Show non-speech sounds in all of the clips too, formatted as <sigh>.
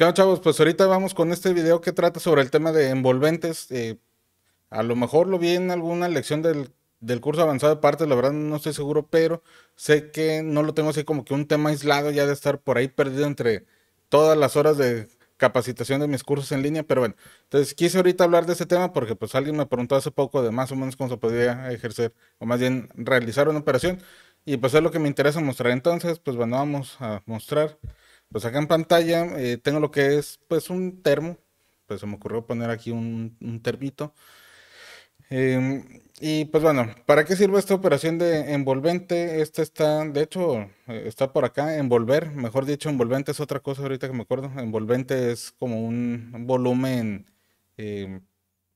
¿Qué chavos? Pues ahorita vamos con este video que trata sobre el tema de envolventes. Eh, a lo mejor lo vi en alguna lección del, del, curso avanzado de parte, la verdad no estoy seguro, pero sé que no lo tengo así como que un tema aislado ya de estar por ahí perdido entre todas las horas de capacitación de mis cursos en línea, pero bueno, entonces quise ahorita hablar de ese tema porque pues alguien me preguntó hace poco de más o menos cómo se podía ejercer o más bien realizar una operación y pues es lo que me interesa mostrar, entonces pues bueno, vamos a mostrar. Pues acá en pantalla eh, tengo lo que es pues un termo. Pues se me ocurrió poner aquí un, un termito. Em, y pues bueno, ¿para qué sirve esta operación de envolvente? Esta está, de hecho, eh, está por acá, envolver. Mejor dicho, envolvente es otra cosa ahorita que me acuerdo. Envolvente es como un volumen, em,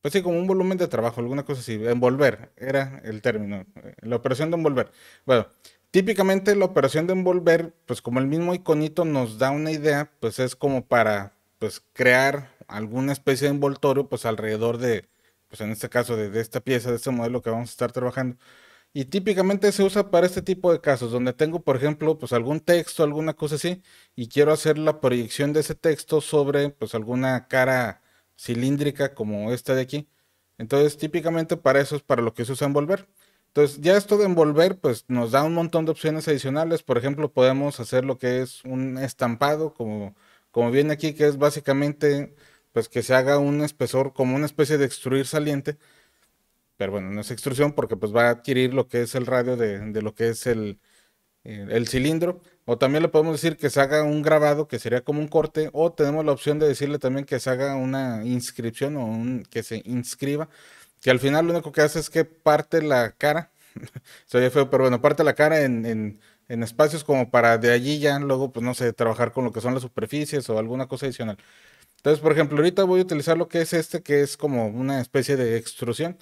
pues sí, como un volumen de trabajo, alguna cosa así. Envolver era el término, eh, la operación de envolver. Bueno, típicamente la operación de envolver, pues como el mismo iconito nos da una idea, pues es como para pues crear alguna especie de envoltorio pues alrededor de, pues en este caso de, de, esta pieza, de este modelo que vamos a estar trabajando. Y típicamente se usa para este tipo de casos, donde tengo, por ejemplo, pues algún texto, alguna cosa así, y quiero hacer la proyección de ese texto sobre pues alguna cara cilíndrica como esta de aquí. Entonces, típicamente para eso es para lo que se usa envolver. Entonces, ya esto de envolver, pues nos da un montón de opciones adicionales. Por ejemplo, podemos hacer lo que es un estampado, como, como viene aquí, que es básicamente pues que se haga un espesor, como una especie de extruir saliente. Pero bueno, no es extrusión porque pues va a adquirir lo que es el radio de, lo que es el, eh, el cilindro. O también le podemos decir que se haga un grabado, que sería como un corte. O tenemos la opción de decirle también que se haga una inscripción o un, que se inscriba. Que al final lo único que hace es que parte la cara. <laughs> Se oye feo, pero bueno, parte la cara en, espacios como para de allí ya luego, pues no sé, trabajar con lo que son las superficies o alguna cosa adicional. Entonces, por ejemplo, ahorita voy a utilizar lo que es este, que es como una especie de extrusión.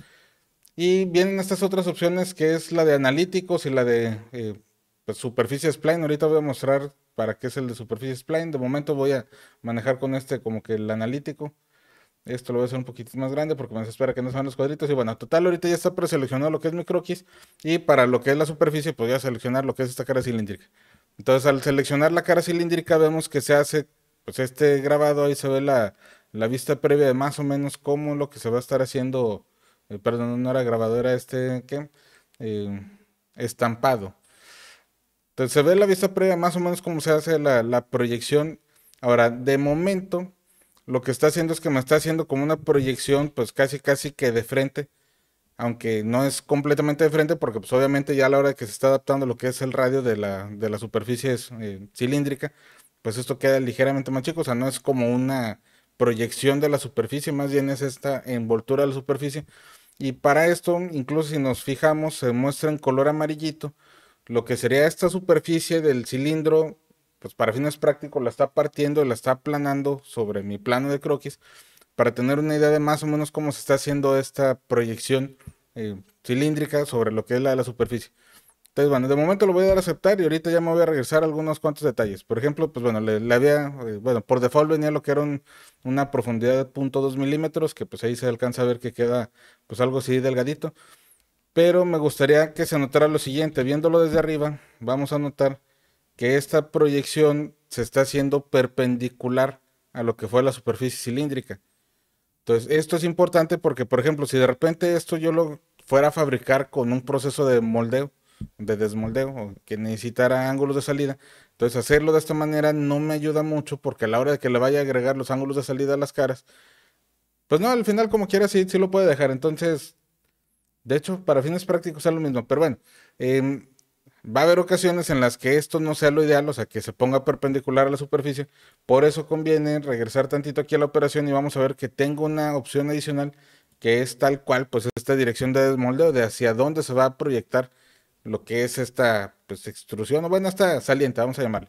Y vienen estas otras opciones que es la de analíticos y la de eh, pues, superficie spline. Ahorita voy a mostrar para qué es el de superficie spline. De momento voy a manejar con este como que el analítico. Esto lo voy a hacer un poquito más grande porque me espera que no se sean los cuadritos. Y bueno, total, ahorita ya está preseleccionado lo que es mi croquis. Y para lo que es la superficie, podría pues seleccionar lo que es esta cara cilíndrica. Entonces, al seleccionar la cara cilíndrica, vemos que se hace pues este grabado. Ahí se ve la, vista previa de más o menos cómo lo que se va a estar haciendo. Eh, perdón, no era grabadora, este qué eh, estampado. Entonces, se ve la vista previa más o menos cómo se hace la, la proyección. Ahora, de momento, lo que está haciendo es que me está haciendo como una proyección, pues casi, casi que de frente, aunque no es completamente de frente, porque pues obviamente ya a la hora que se está adaptando lo que es el radio de la, superficie eh, cilíndrica, pues esto queda ligeramente más chico, o sea, no es como una proyección de la superficie, más bien es esta envoltura de la superficie. Y para esto, incluso si nos fijamos, se muestra en color amarillito lo que sería esta superficie del cilindro pues para fines prácticos la está partiendo, la está aplanando sobre mi plano de croquis para tener una idea de más o menos cómo se está haciendo esta proyección eh, cilíndrica sobre lo que es la de la superficie. Entonces, bueno, de momento lo voy a dar a aceptar y ahorita ya me voy a regresar algunos cuantos detalles. Por ejemplo, pues bueno, le, había, eh, bueno, por default venía lo que era una profundidad de 0.2 milímetros, que pues ahí se alcanza a ver que queda pues algo así delgadito. Pero me gustaría que se notara lo siguiente, viéndolo desde arriba, vamos a notar que esta proyección se está haciendo perpendicular a lo que fue la superficie cilíndrica. Entonces, esto es importante porque, por ejemplo, si de repente esto yo lo fuera a fabricar con un proceso de moldeo, de desmoldeo, que necesitara ángulos de salida, entonces hacerlo de esta manera no me ayuda mucho porque a la hora de que le vaya a agregar los ángulos de salida a las caras, pues no, al final como quiera sí, sí lo puede dejar. Entonces, de hecho, para fines prácticos es lo mismo. Pero bueno, em, Va a haber ocasiones en las que esto no sea lo ideal, o sea, que se ponga perpendicular a la superficie. Por eso conviene regresar tantito aquí a la operación y vamos a ver que tengo una opción adicional que es tal cual, pues esta dirección de desmoldeo, de hacia dónde se va a proyectar lo que es esta pues, extrusión, o bueno, esta saliente, vamos a llamarlo.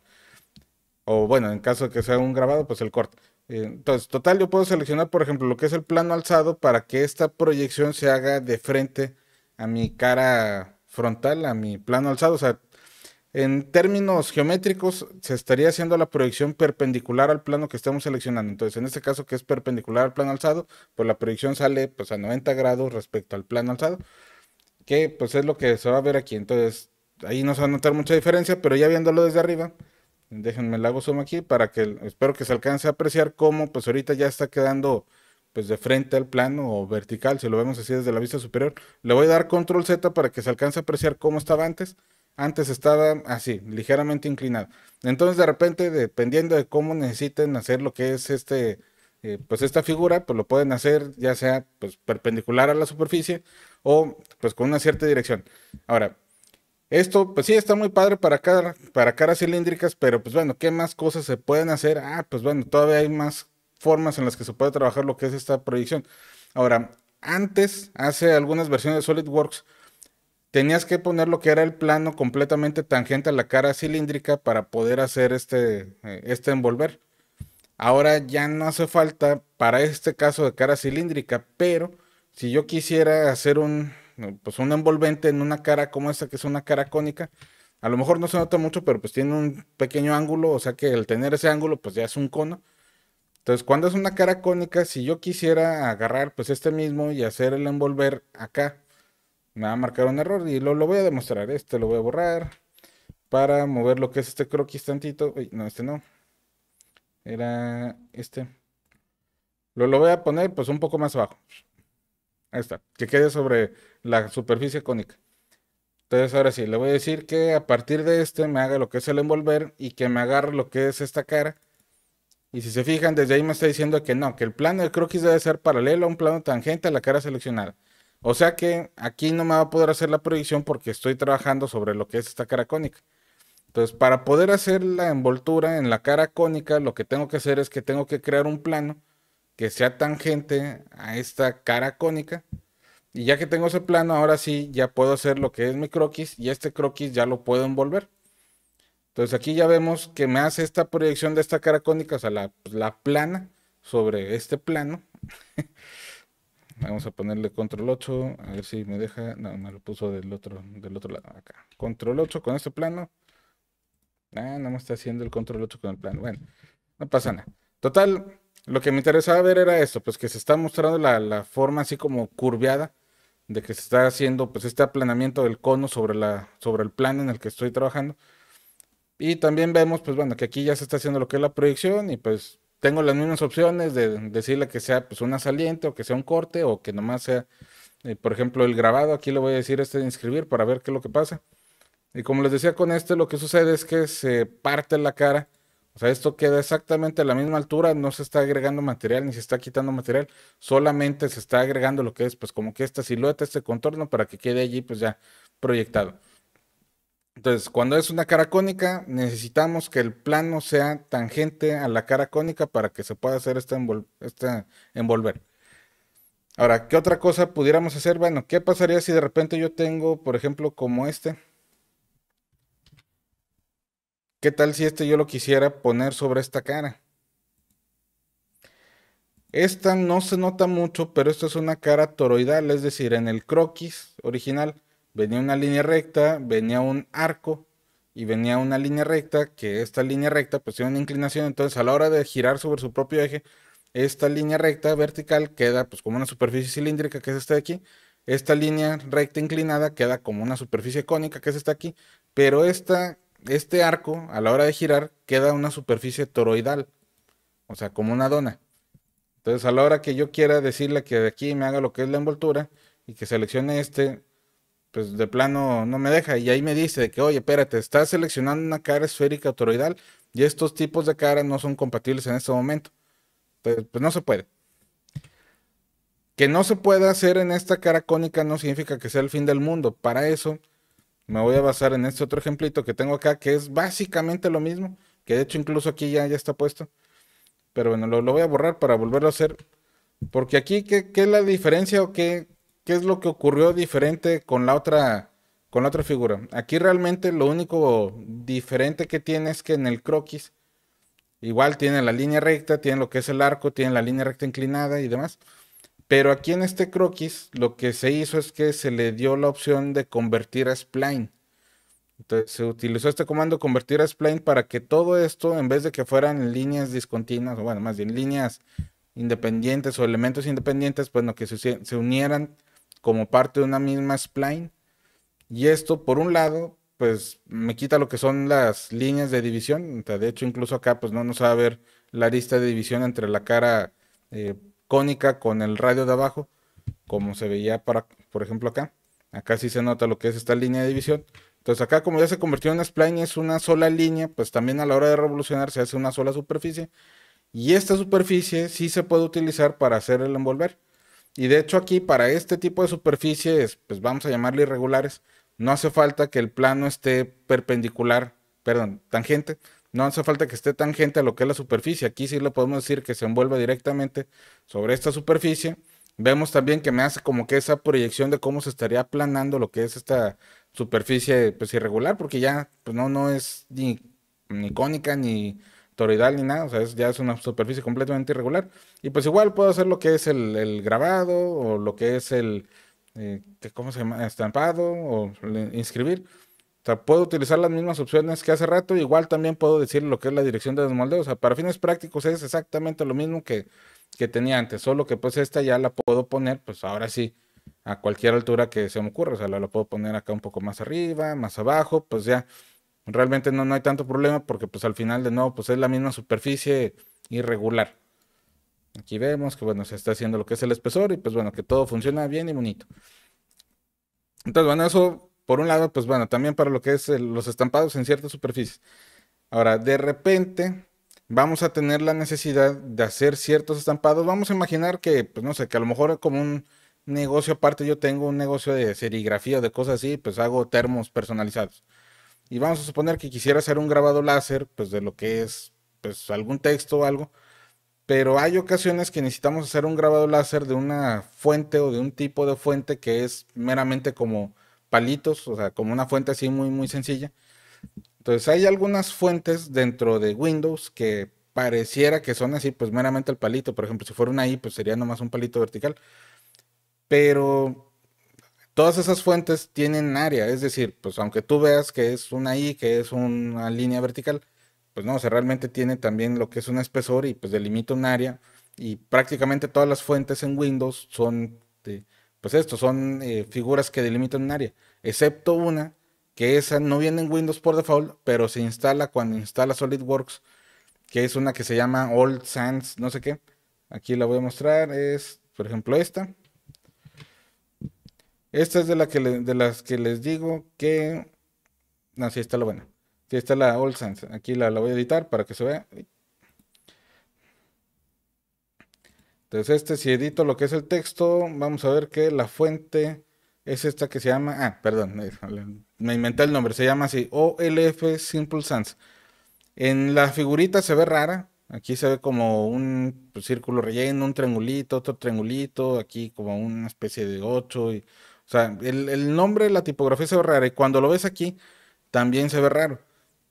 O bueno, en caso de que sea un grabado, pues el corte. Entonces, total, yo puedo seleccionar, por ejemplo, lo que es el plano alzado para que esta proyección se haga de frente a mi cara frontal a mi plano alzado. O sea, en términos geométricos, se estaría haciendo la proyección perpendicular al plano que estamos seleccionando. Entonces, en este caso que es perpendicular al plano alzado, pues la proyección sale pues, a 90 grados respecto al plano alzado, que pues es lo que se va a ver aquí. Entonces, ahí no se va a notar mucha diferencia, pero ya viéndolo desde arriba, déjenme el hago zoom aquí para que espero que se alcance a apreciar cómo pues ahorita ya está quedando pues de frente al plano o vertical, si lo vemos así desde la vista superior. Le voy a dar control Z para que se alcance a apreciar cómo estaba antes. Antes estaba así, ligeramente inclinado. Entonces de repente, dependiendo de cómo necesiten hacer lo que es este, eh, pues esta figura, pues lo pueden hacer ya sea pues perpendicular a la superficie o pues con una cierta dirección. Ahora, esto, pues sí, está muy padre para, para caras cilíndricas, pero pues bueno, ¿qué más cosas se pueden hacer? Ah, pues bueno, todavía hay más formas en las que se puede trabajar lo que es esta proyección. Ahora, antes, hace algunas versiones de SolidWorks, tenías que poner lo que era el plano completamente tangente a la cara cilíndrica para poder hacer este, eh, este envolver. Ahora ya no hace falta para este caso de cara cilíndrica, pero si yo quisiera hacer un, pues un envolvente en una cara como esta, que es una cara cónica, a lo mejor no se nota mucho, pero pues tiene un pequeño ángulo, o sea que al tener ese ángulo, pues ya es un cono. Entonces, cuando es una cara cónica, si yo quisiera agarrar pues este mismo y hacer el envolver acá, me va a marcar un error y lo, lo voy a demostrar. Este lo voy a borrar para mover lo que es este croquis tantito. Uy, no, este no. Era este. Lo, lo voy a poner pues un poco más abajo. Ahí está. Que quede sobre la superficie cónica. Entonces ahora sí, le voy a decir que a partir de este me haga lo que es el envolver y que me agarre lo que es esta cara y si se fijan, desde ahí me está diciendo que no, que el plano de croquis debe ser paralelo a un plano tangente a la cara seleccionada. O sea que aquí no me va a poder hacer la proyección porque estoy trabajando sobre lo que es esta cara cónica. Entonces, para poder hacer la envoltura en la cara cónica, lo que tengo que hacer es que tengo que crear un plano que sea tangente a esta cara cónica. Y ya que tengo ese plano, ahora sí, ya puedo hacer lo que es mi croquis y este croquis ya lo puedo envolver. Entonces aquí ya vemos que me hace esta proyección de esta cara cónica, o sea, la, pues, plana sobre este plano. <laughs> Vamos a ponerle control 8, a ver si me deja, no, me lo puso del otro, del otro lado, acá. Control 8 con este plano. Ah, no me está haciendo el control 8 con el plano. Bueno, no pasa nada. Total, lo que me interesaba ver era esto, pues que se está mostrando la, forma así como curveada de que se está haciendo pues este aplanamiento del cono sobre, la, sobre el plano en el que estoy trabajando. Y también vemos, pues bueno, que aquí ya se está haciendo lo que es la proyección y pues tengo las mismas opciones de decirle que sea pues una saliente o que sea un corte o que nomás sea, eh, por ejemplo, el grabado. Aquí le voy a decir este de inscribir para ver qué es lo que pasa. Y como les decía con este, lo que sucede es que se parte la cara. O sea, esto queda exactamente a la misma altura, no se está agregando material ni se está quitando material, solamente se está agregando lo que es, pues como que esta silueta, este contorno para que quede allí, pues ya proyectado. Entonces, cuando es una cara cónica, necesitamos que el plano sea tangente a la cara cónica para que se pueda hacer esta, envolver. Ahora, ¿qué otra cosa pudiéramos hacer? Bueno, ¿qué pasaría si de repente yo tengo, por ejemplo, como este? ¿Qué tal si este yo lo quisiera poner sobre esta cara? Esta no se nota mucho, pero esta es una cara toroidal, es decir, en el croquis original venía una línea recta, venía un arco y venía una línea recta, que esta línea recta pues tiene una inclinación, entonces a la hora de girar sobre su propio eje, esta línea recta vertical queda pues como una superficie cilíndrica que es esta de aquí, esta línea recta inclinada queda como una superficie cónica que es esta de aquí, pero esta, este arco a la hora de girar queda una superficie toroidal, o sea, como una dona. Entonces a la hora que yo quiera decirle que de aquí me haga lo que es la envoltura y que seleccione este, pues de plano no me deja. Y ahí me dice que, oye, espérate, estás seleccionando una cara esférica o toroidal y estos tipos de cara no son compatibles en este momento. Pues, pues no se puede. Que no se pueda hacer en esta cara cónica no significa que sea el fin del mundo. Para eso me voy a basar en este otro ejemplito que tengo acá, que es básicamente lo mismo, que de hecho incluso aquí ya, ya está puesto. Pero bueno, lo, voy a borrar para volverlo a hacer. Porque aquí, ¿qué, qué es la diferencia o qué, qué es lo que ocurrió diferente con la otra con otra figura. Aquí realmente lo único diferente que tiene es que en el croquis igual tiene la línea recta, tiene lo que es el arco, tiene la línea recta inclinada y demás. Pero aquí en este croquis lo que se hizo es que se le dio la opción de convertir a spline. Entonces se utilizó este comando convertir a spline para que todo esto, en vez de que fueran líneas discontinuas, o bueno, más bien líneas independientes o elementos independientes, bueno, que se unieran como parte de una misma spline. Y esto, por un lado, pues me quita lo que son las líneas de división. De hecho, incluso acá pues no nos va a ver la lista de división entre la cara eh, cónica con el radio de abajo, como se veía para, por ejemplo, acá. Acá sí se nota lo que es esta línea de división. Entonces acá como ya se convirtió en una spline, es una sola línea, pues también a la hora de revolucionar se hace una sola superficie. Y esta superficie sí se puede utilizar para hacer el envolver. Y de hecho aquí para este tipo de superficies, pues vamos a llamarle irregulares, no hace falta que el plano esté perpendicular, perdón, tangente, no hace falta que esté tangente a lo que es la superficie. Aquí sí le podemos decir que se envuelva directamente sobre esta superficie. Vemos también que me hace como que esa proyección de cómo se estaría aplanando lo que es esta superficie pues irregular, porque ya pues no, no es ni, ni cónica ni toroidal ni nada, o sea, ya es una superficie completamente irregular. Y pues igual puedo hacer lo que es el, el grabado o lo que es el, eh, ¿cómo se llama? Estampado o inscribir. O sea, puedo utilizar las mismas opciones que hace rato, igual también puedo decir lo que es la dirección de desmoldeo. O sea, para fines prácticos es exactamente lo mismo que, que tenía antes, solo que pues esta ya la puedo poner, pues ahora sí, a cualquier altura que se me ocurra. O sea, la puedo poner acá un poco más arriba, más abajo, pues ya realmente no, hay tanto problema porque pues al final de nuevo pues es la misma superficie irregular. Aquí vemos que bueno, se está haciendo lo que es el espesor y pues bueno, que todo funciona bien y bonito. Entonces bueno, eso por un lado pues bueno, también para lo que es los estampados en ciertas superficies. Ahora, de repente vamos a tener la necesidad de hacer ciertos estampados. Vamos a imaginar que, pues no sé, que a lo mejor como un negocio aparte yo tengo un negocio de serigrafía o de cosas así, pues hago termos personalizados y vamos a suponer que quisiera hacer un grabado láser, pues de lo que es pues algún texto o algo, pero hay ocasiones que necesitamos hacer un grabado láser de una fuente o de un tipo de fuente que es meramente como palitos, o sea, como una fuente así muy muy sencilla. Entonces hay algunas fuentes dentro de Windows que pareciera que son así, pues meramente el palito, por ejemplo, si fuera una I, pues sería nomás un palito vertical. Pero todas esas fuentes tienen área, es decir, pues aunque tú veas que es una I, que es una línea vertical, pues no, se realmente tiene también lo que es un espesor y pues delimita un área y prácticamente todas las fuentes en Windows son, pues esto, son eh, figuras que delimitan un área, excepto una que esa no viene en Windows por default, pero se instala cuando instala SolidWorks, que es una que se llama Old Sans, no sé qué. Aquí la voy a mostrar, es por ejemplo esta. Esta es de, la que de las que les digo que... No, sí, está la buena. Sí, está la All Sans. Aquí la, la voy a editar para que se vea. Entonces este, si edito lo que es el texto, vamos a ver que la fuente es esta que se llama... Ah, perdón, me inventé el nombre. Se llama así, OLF Simple Sans. En la figurita se ve rara. Aquí se ve como un círculo relleno, un triangulito, otro triangulito. Aquí como una especie de 8 y o sea, el, el nombre, la tipografía se ve rara y cuando lo ves aquí también se ve raro.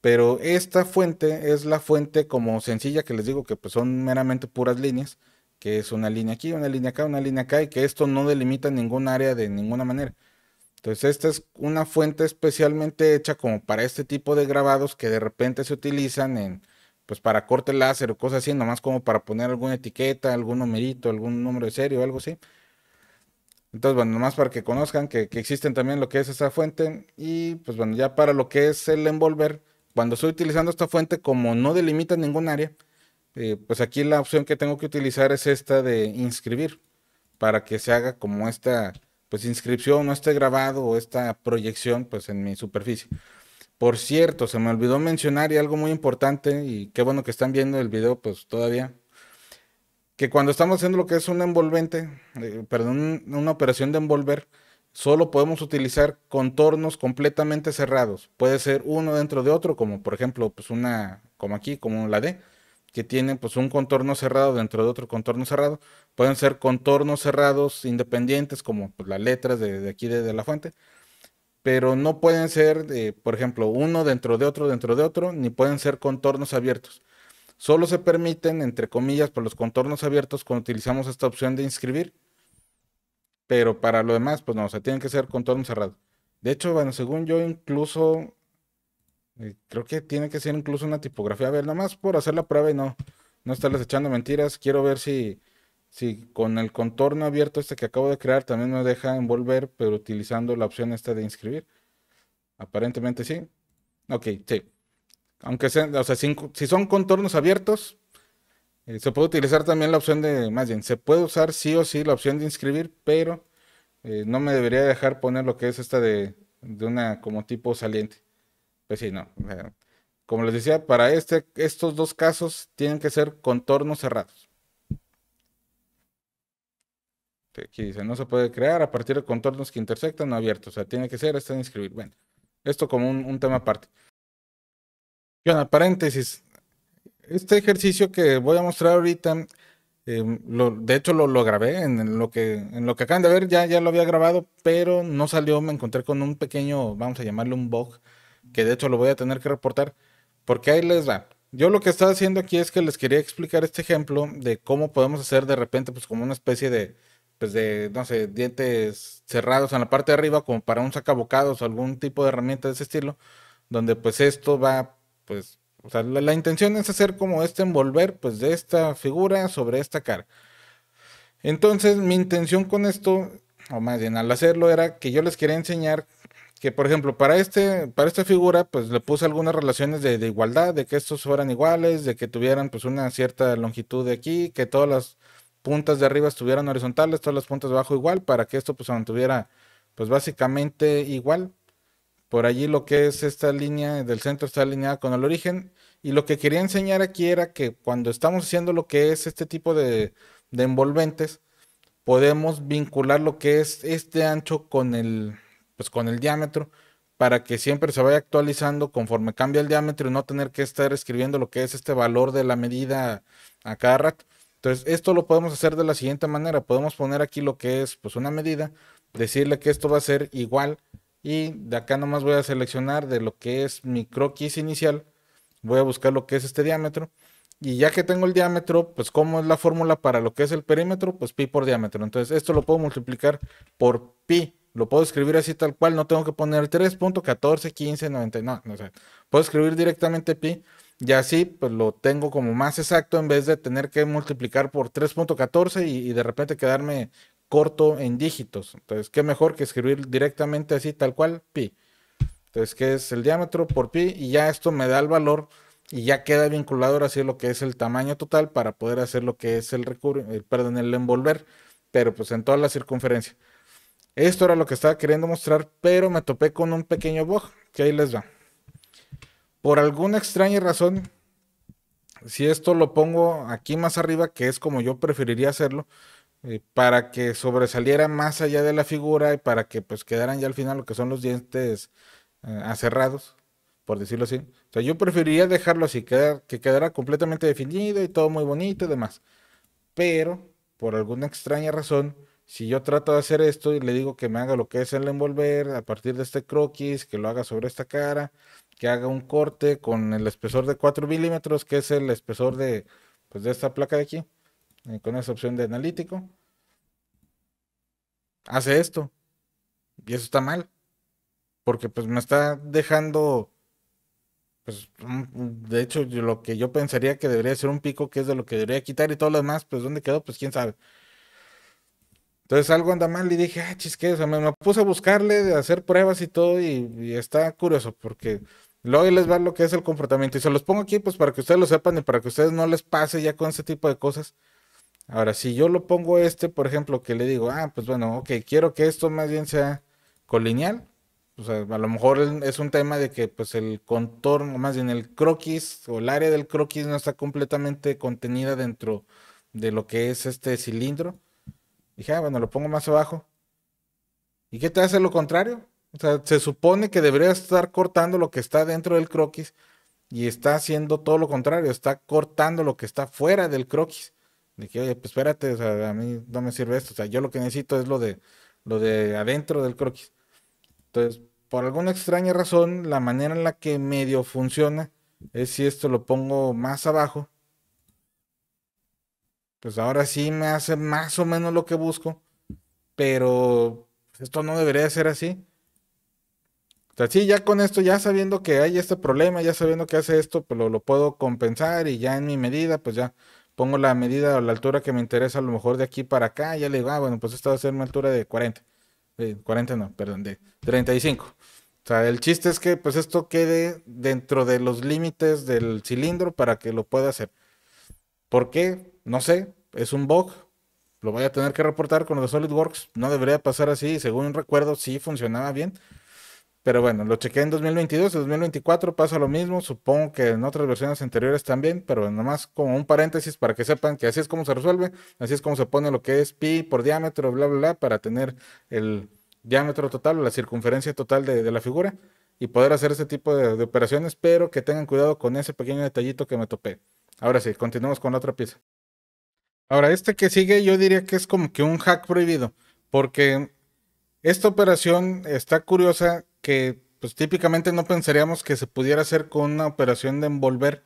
Pero esta fuente es la fuente como sencilla que les digo que pues son meramente puras líneas, que es una línea aquí, una línea acá, una línea acá y que esto no delimita ningún área de ninguna manera. Entonces esta es una fuente especialmente hecha como para este tipo de grabados que de repente se utilizan en pues para corte láser o cosas así, nomás como para poner alguna etiqueta, algún numerito, algún número de serie o algo así. Entonces, bueno, nomás para que conozcan que, existen también lo que es esa fuente. Y pues bueno, ya para lo que es el envolver, cuando estoy utilizando esta fuente, como no delimita ningún área, eh, pues aquí la opción que tengo que utilizar es esta de inscribir, para que se haga como esta pues inscripción o este grabado o esta proyección pues en mi superficie. Por cierto, se me olvidó mencionar y algo muy importante y qué bueno que están viendo el video pues todavía, que cuando estamos haciendo lo que es envolvente, eh, perdón, una operación de envolver, solo podemos utilizar contornos completamente cerrados. Puede ser uno dentro de otro, como por ejemplo, pues una, como aquí, como la D, que tiene pues un contorno cerrado dentro de otro contorno cerrado. Pueden ser contornos cerrados independientes, como pues, las letras de, aquí de, la fuente. Pero no pueden ser, eh, por ejemplo, uno dentro de otro, dentro de otro, ni pueden ser contornos abiertos. Solo se permiten, entre comillas, por los contornos abiertos cuando utilizamos esta opción de inscribir. Pero para lo demás, pues no, o sea, tienen que ser contornos cerrados. De hecho, bueno, según yo, incluso eh, creo que tiene que ser incluso una tipografía. A ver, nada más por hacer la prueba y no, no estarles echando mentiras. Quiero ver si, si con el contorno abierto este que acabo de crear también me deja envolver, pero utilizando la opción esta de inscribir. Aparentemente sí. Ok, sí. Aunque sean, o sea, si, son contornos abiertos, eh, se puede utilizar también la opción de, más bien, se puede usar sí o sí la opción de inscribir, pero eh, no me debería dejar poner lo que es esta de, una como tipo saliente. Pues sí, no. como les decía, para este, estos dos casos tienen que ser contornos cerrados. Aquí dice, no se puede crear a partir de contornos que intersectan o abiertos. O sea, tiene que ser esta de inscribir. Bueno, esto como un tema aparte. Bueno, paréntesis. Este ejercicio que voy a mostrar ahorita, em, de hecho lo, grabé en lo que en lo que acaban de ver, ya, ya lo había grabado, pero no salió, me encontré con un pequeño, vamos a llamarle un bug, que de hecho lo voy a tener que reportar, porque ahí les va. Yo lo que estaba haciendo aquí es que les quería explicar este ejemplo de cómo podemos hacer de repente, pues como una especie de, pues de, no sé, dientes cerrados en la parte de arriba, como para un sacabocados o algún tipo de herramienta de ese estilo, donde pues esto va pues, la, intención es hacer como este envolver, pues, de esta figura sobre esta cara. Entonces, mi intención con esto, o más bien al hacerlo, era que yo les quería enseñar que por ejemplo para este para esta figura pues le puse algunas relaciones de, de, igualdad de que estos fueran iguales de que tuvieran pues una cierta longitud de aquí que todas las puntas de arriba estuvieran horizontales todas las puntas de abajo igual para que esto pues se mantuviera pues básicamente igual por allí lo que es esta línea del centro está alineada con el origen. Y lo que quería enseñar aquí era que cuando estamos haciendo lo que es este tipo de, de envolventes, podemos vincular lo que es este ancho con el, pues con el diámetro para que siempre se vaya actualizando conforme cambia el diámetro y no tener que estar escribiendo lo que es este valor de la medida a cada rato. Entonces, esto lo podemos hacer de la siguiente manera. Podemos poner aquí lo que es pues una medida, decirle que esto va a ser igual y de acá nomás voy a seleccionar de lo que es mi croquis inicial. Voy a buscar lo que es este diámetro. Y ya que tengo el diámetro, pues cómo es la fórmula para lo que es el perímetro, pues pi por diámetro. Entonces esto lo puedo multiplicar por pi. Lo puedo escribir así tal cual, no tengo que poner 90. no, no sé. Puedo escribir directamente pi y así pues lo tengo como más exacto en vez de tener que multiplicar por 3.14 y de repente quedarme corto en dígitos. Entonces, qué mejor que escribir directamente así, tal cual, pi. Entonces, que es el diámetro por pi y ya esto me da el valor y ya queda vinculado ahora sí lo que es el tamaño total para poder hacer lo que es el eh, perdón, el envolver, pero pues en toda la circunferencia. Esto era lo que estaba queriendo mostrar, pero me topé con un pequeño bug, que ahí les va. Por alguna extraña razón, si esto lo pongo aquí más arriba, que es como yo preferiría hacerlo, eh, para que sobresaliera más allá de la figura y para que pues quedaran ya al final lo que son los dientes eh, aserrados, por decirlo así. O sea, yo preferiría dejarlo así, que quedara completamente definido y todo muy bonito y demás. Pero, por alguna extraña razón, si yo trato de hacer esto y le digo que me haga lo que es el envolver a partir de este croquis, que lo haga sobre esta cara, que haga un corte con el espesor de 4 milímetros, que es el espesor de, pues, de esta placa de aquí eh, con esa opción de analítico, hace esto. Y eso está mal. Porque pues me está dejando, pues de hecho lo que yo pensaría que debería ser un pico, que es de lo que debería quitar y todo lo demás, pues dónde quedó, pues quién sabe. Entonces algo anda mal y dije, ah, chisque, o sea, me, puse a buscarle, a hacer pruebas y todo y, está curioso porque luego les va lo que es el comportamiento y se los pongo aquí pues para que ustedes lo sepan y para que ustedes no les pase ya con ese tipo de cosas. Ahora, si yo lo pongo este, por ejemplo, que le digo, ah, pues bueno, ok, quiero que esto más bien sea colineal. O sea, a lo mejor es un tema de que pues el contorno, más bien el croquis o el área del croquis no está completamente contenida dentro de lo que es este cilindro. Dije, ah, bueno, lo pongo más abajo. ¿Y qué te hace lo contrario? O sea, se supone que debería estar cortando lo que está dentro del croquis y está haciendo todo lo contrario, está cortando lo que está fuera del croquis que, oye, pues espérate, a mí no me sirve esto. O sea, yo lo que necesito es lo de, lo de adentro del croquis. Entonces, por alguna extraña razón, la manera en la que medio funciona es si esto lo pongo más abajo. Pues ahora sí me hace más o menos lo que busco. Pero esto no debería ser así. O sea, sí, ya con esto, ya sabiendo que hay este problema, ya sabiendo que hace esto, pues lo, lo puedo compensar y ya en mi medida, pues ya pongo la medida o la altura que me interesa, a lo mejor de aquí para acá, ya le digo, ah, bueno, pues esto va a ser una altura de 40. 40 no, perdón, de 35. O sea, el chiste es que pues esto quede dentro de los límites del cilindro para que lo pueda hacer. ¿Por qué? No sé, es un bug, lo voy a tener que reportar con los SolidWorks, no debería pasar así, según recuerdo sí funcionaba bien, pero bueno, lo chequé en 2022, en 2024 pasa lo mismo, supongo que en otras versiones anteriores también, pero nomás como un paréntesis para que sepan que así es como se resuelve, así es como se pone lo que es pi por diámetro, bla, bla, bla, para tener el diámetro total, la circunferencia total de, la figura y poder hacer ese tipo de, de operaciones, pero que tengan cuidado con ese pequeño detallito que me topé. Ahora sí, continuamos con la otra pieza. Ahora, este que sigue yo diría que es como que un hack prohibido, porque esta operación está curiosa que pues típicamente no pensaríamos que se pudiera hacer con una operación de envolver,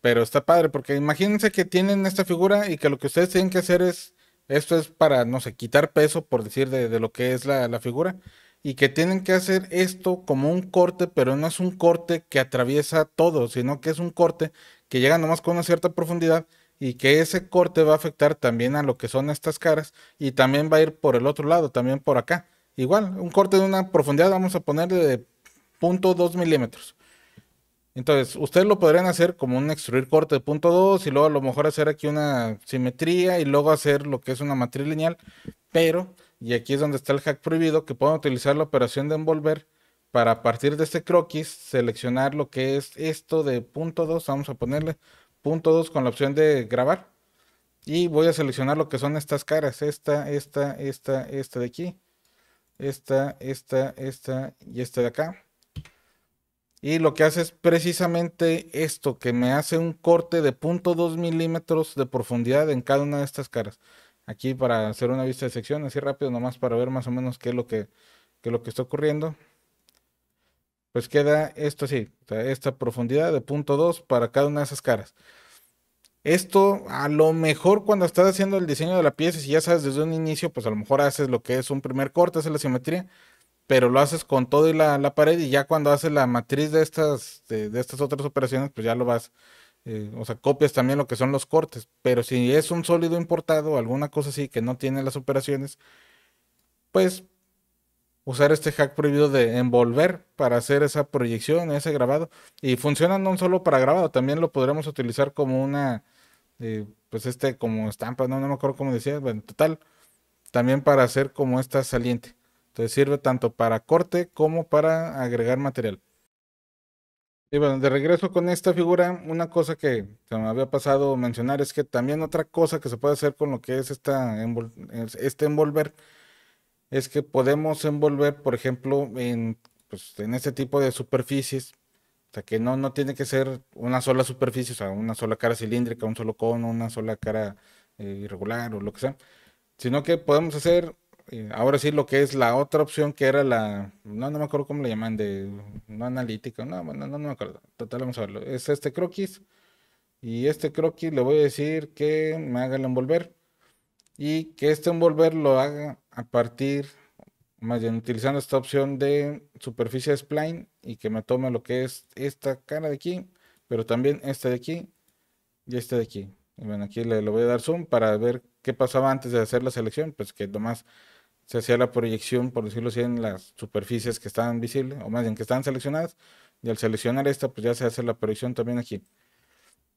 pero está padre porque imagínense que tienen esta figura y que lo que ustedes tienen que hacer es, esto es para, no sé, quitar peso, por decir, de, lo que es la, la figura, y que tienen que hacer esto como un corte, pero no es un corte que atraviesa todo, sino que es un corte que llega nomás con una cierta profundidad y que ese corte va a afectar también a lo que son estas caras y también va a ir por el otro lado, también por acá. Igual, un corte de una profundidad, vamos a ponerle de 0.2 milímetros. Entonces, ustedes lo podrían hacer como un extruir corte de punto 2 y luego a lo mejor hacer aquí una simetría y luego hacer lo que es una matriz lineal, pero, y aquí es donde está el hack prohibido, que pueden utilizar la operación de envolver para a partir de este croquis seleccionar lo que es esto de punto 2, vamos a ponerle punto 2 con la opción de grabar y voy a seleccionar lo que son estas caras, esta, esta, esta, esta de aquí esta, esta, esta y esta de acá. Y lo que hace es precisamente esto, que me hace un corte de 0.2 milímetros de profundidad en cada una de estas caras. Aquí para hacer una vista de sección, así rápido, nomás para ver más o menos qué es lo que, es lo que está ocurriendo. Pues queda esto así, esta profundidad de 0.2 para cada una de esas caras. Esto a lo mejor cuando estás haciendo el diseño de la pieza, si ya sabes desde un inicio, pues a lo mejor haces lo que es un primer corte, haces la simetría, pero lo haces con todo y la, pared y ya cuando haces la matriz de estas, de, estas otras operaciones, pues ya lo vas, eh, o sea, copias también lo que son los cortes, pero si es un sólido importado alguna cosa así que no tiene las operaciones, pues usar este hack prohibido de envolver para hacer esa proyección, ese grabado. Y funciona no solo para grabado, también lo podremos utilizar como una eh, pues este como estampa, no, me acuerdo cómo decía, bueno, total, también para hacer como esta saliente. Entonces sirve tanto para corte como para agregar material. Y bueno, de regreso con esta figura, una cosa que se me había pasado mencionar es que también otra cosa que se puede hacer con lo que es esta este envolver es que podemos envolver, por ejemplo, en pues, este tipo de superficies, sea, que no, no tiene que ser una sola superficie, o sea, una sola cara cilíndrica, un solo cono, una sola cara eh, irregular o lo que sea, sino que podemos hacer eh, ahora sí lo que es la otra opción que era la, no, no me acuerdo cómo le llaman, de no analítica, no, bueno, no, no me acuerdo, total, vamos a verlo, es este croquis, y este croquis le voy a decir que me haga el envolver, y que este envolver lo haga a partir más bien utilizando esta opción de superficie spline y que me tome lo que es esta cara de aquí, pero también esta de aquí y esta de aquí. Y bueno, aquí le, voy a dar zoom para ver qué pasaba antes de hacer la selección, pues que nomás se hacía la proyección, por decirlo así, en las superficies que estaban visibles, o más bien que estaban seleccionadas, y al seleccionar esta, pues ya se hace la proyección también aquí.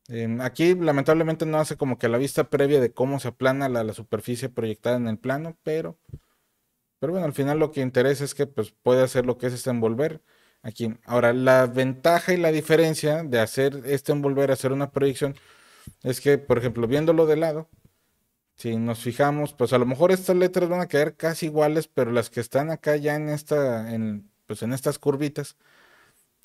Em, aquí lamentablemente no hace como que la vista previa de cómo se aplana la, la superficie proyectada en el plano, pero pero bueno, al final lo que interesa es que pues, puede hacer lo que es este envolver aquí. Ahora, la ventaja y la diferencia de hacer este envolver, hacer una proyección, es que, por ejemplo, viéndolo de lado, si nos fijamos, pues a lo mejor estas letras van a quedar casi iguales, pero las que están acá ya en esta, en, pues en estas curvitas,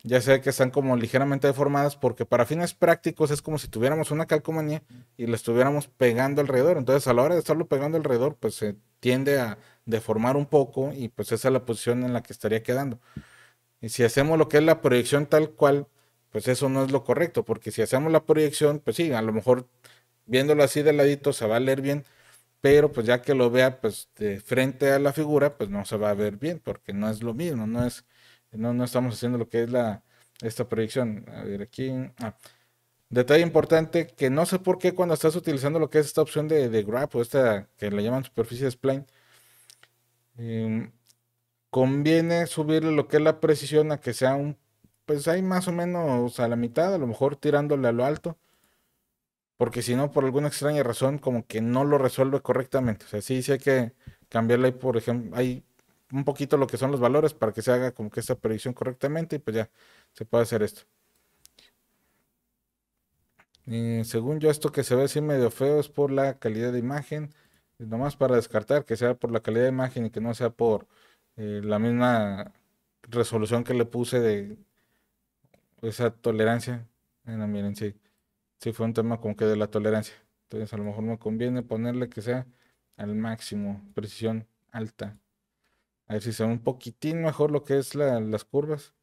ya sea que están como ligeramente deformadas, porque para fines prácticos es como si tuviéramos una calcomanía y la estuviéramos pegando alrededor. Entonces, a la hora de estarlo pegando alrededor, pues se tiende a deformar un poco y pues esa es la posición en la que estaría quedando. Y si hacemos lo que es la proyección tal cual, pues eso no es lo correcto, porque si hacemos la proyección, pues sí, a lo mejor viéndolo así de ladito se va a leer bien, pero pues ya que lo vea pues de frente a la figura, pues no se va a ver bien, porque no es lo mismo, no es no, no estamos haciendo lo que es la, esta proyección. A ver, aquí. Ah, detalle importante, que no sé por qué cuando estás utilizando lo que es esta opción de, de o esta que le llaman superficie spline, em, conviene subir lo que es la precisión a que sea un, pues ahí más o menos a la mitad, a lo mejor tirándole a lo alto, porque si no, por alguna extraña razón, como que no lo resuelve correctamente. O sea, sí, sí hay que cambiarle, por ejemplo, hay un poquito lo que son los valores para que se haga como que esta predicción correctamente y pues ya se puede hacer esto. Y eh, según yo, esto que se ve así medio feo es por la calidad de imagen. Nomás para descartar que sea por la calidad de imagen y que no sea por eh, la misma resolución que le puse de esa tolerancia. Bueno, miren, si sí fue un tema como que de la tolerancia. Entonces a lo mejor me conviene ponerle que sea al máximo, precisión alta. A ver si se ve un poquitín mejor lo que es las curvas.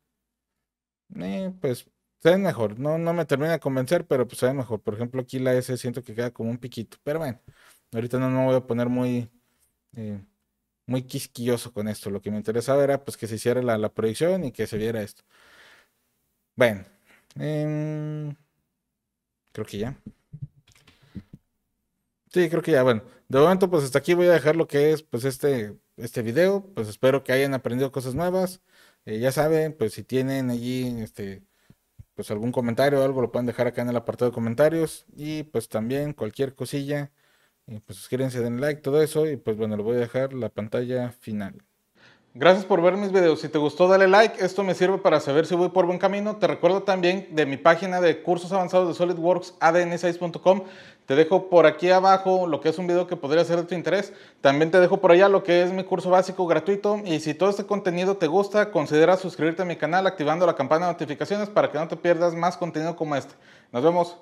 Eh, pues se ven mejor. No, no me termina de convencer, pero pues se ven mejor. Por ejemplo, aquí la S siento que queda como un piquito. Pero bueno, ahorita no me voy a poner muy, eh, muy quisquilloso con esto. Lo que me interesaba era pues que se hiciera la, proyección y que se viera esto. Bueno. Em, creo que ya. Sí, creo que ya, bueno. De momento, pues hasta aquí voy a dejar lo que es, pues, este, este video. Pues espero que hayan aprendido cosas nuevas. Eh, ya saben, pues si tienen allí, este, pues algún comentario o algo, lo pueden dejar acá en el apartado de comentarios. Y pues también cualquier cosilla, eh, pues suscríbanse, den like, todo eso. Y pues bueno, lo voy a dejar la pantalla final. Gracias por ver mis videos. Si te gustó, dale like. Esto me sirve para saber si voy por buen camino. Te recuerdo también de mi página de cursos avanzados de SolidWorks, adn6.com. Te dejo por aquí abajo lo que es un video que podría ser de tu interés. También te dejo por allá lo que es mi curso básico gratuito. Y si todo este contenido te gusta, considera suscribirte a mi canal activando la campana de notificaciones para que no te pierdas más contenido como este. Nos vemos.